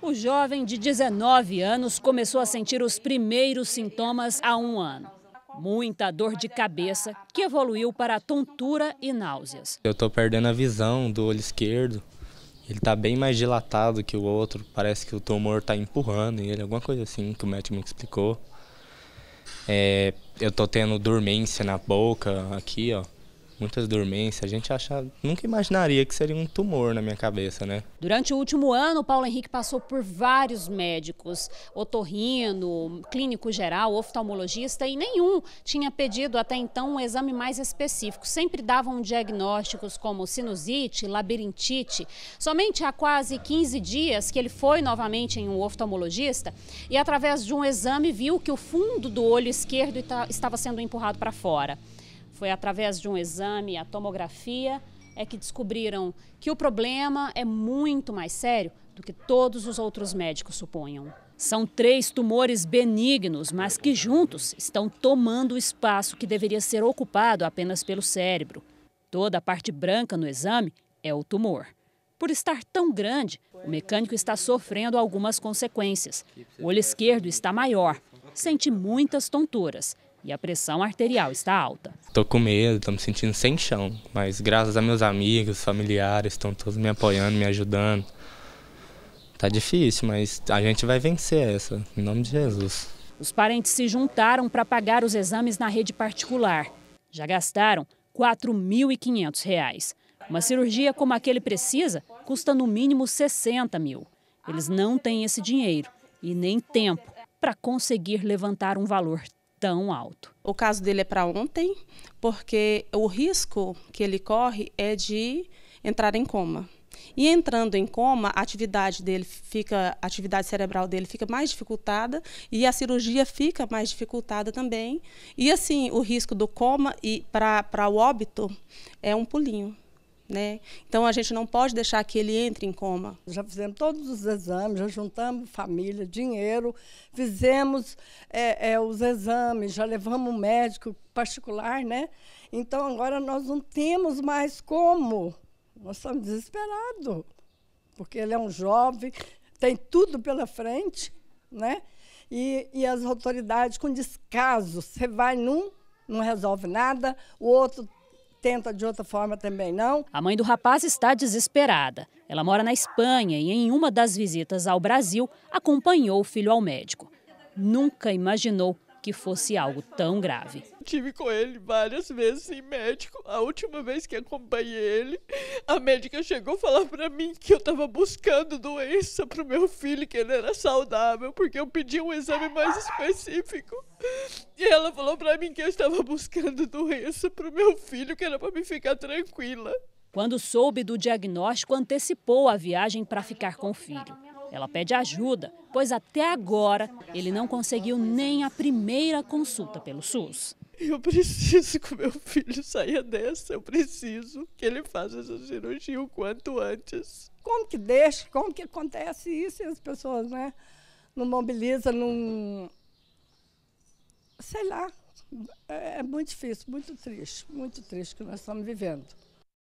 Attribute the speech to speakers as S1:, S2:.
S1: O jovem de 19 anos começou a sentir os primeiros sintomas há um ano. Muita dor de cabeça que evoluiu para tontura e náuseas.
S2: Eu estou perdendo a visão do olho esquerdo. Ele está bem mais dilatado que o outro. Parece que o tumor está empurrando ele, alguma coisa assim que o médico me explicou. É, eu estou tendo dormência na boca, aqui, ó muitas dormências. A gente acha, nunca imaginaria que seria um tumor na minha cabeça, né?
S1: Durante o último ano, o Paulo Henrique passou por vários médicos, otorrino, clínico geral, oftalmologista e nenhum tinha pedido até então um exame mais específico. Sempre davam diagnósticos como sinusite, labirintite. Somente há quase 15 dias que ele foi novamente em um oftalmologista e através de um exame viu que o fundo do olho esquerdo estava sendo empurrado para fora. Foi através de um exame, a tomografia, é que descobriram que o problema é muito mais sério do que todos os outros médicos suponham. São três tumores benignos, mas que juntos estão tomando o espaço que deveria ser ocupado apenas pelo cérebro. Toda a parte branca no exame é o tumor. Por estar tão grande, o mecânico está sofrendo algumas consequências. O olho esquerdo está maior, sente muitas tonturas e a pressão arterial está alta.
S2: Tô com medo, tô me sentindo sem chão, mas graças a meus amigos, familiares, estão todos me apoiando, me ajudando. Tá difícil, mas a gente vai vencer essa, em nome de Jesus.
S1: Os parentes se juntaram para pagar os exames na rede particular. Já gastaram R$ 4.500. Uma cirurgia como a que ele precisa custa no mínimo 60 mil. Eles não têm esse dinheiro e nem tempo para conseguir levantar um valor tão alto. O caso dele é para ontem, porque o risco que ele corre é de entrar em coma. E entrando em coma, a atividade dele fica, a atividade cerebral dele fica mais dificultada e a cirurgia fica mais dificultada também. E assim, o risco do coma e para o óbito é um pulinho. Né? Então a gente não pode deixar que ele entre em coma. Já fizemos todos
S3: os exames, já juntamos família, dinheiro, fizemos é, é, os exames, já levamos um médico particular, né? Então agora nós não temos mais como. Nós estamos desesperados, porque ele é um jovem, tem tudo pela frente, né? E, e as autoridades com descaso. Você vai num, não resolve nada, o outro tenta de outra
S1: forma também não. A mãe do rapaz está desesperada. Ela mora na Espanha e, em uma das visitas ao Brasil, acompanhou o filho ao médico. Nunca imaginou que fosse algo tão grave.
S4: Tive com ele várias vezes em médico. A última vez que acompanhei ele, a médica chegou a falar para mim que eu estava buscando doença para o meu filho, que ele era saudável, porque eu pedi um exame mais específico. E ela falou para mim que eu estava buscando doença para o meu filho, que era para me ficar
S1: tranquila. Quando soube do diagnóstico, antecipou a viagem para ficar com o filho. Ela pede ajuda, pois até agora ele não conseguiu nem a primeira consulta pelo SUS.
S4: Eu preciso que o meu filho saia dessa, eu preciso que ele faça essa cirurgia o quanto antes.
S3: Como que deixa, como que acontece isso e as pessoas, né? Não mobilizam, não. Sei lá. É, é muito difícil, muito triste, muito triste que nós estamos vivendo.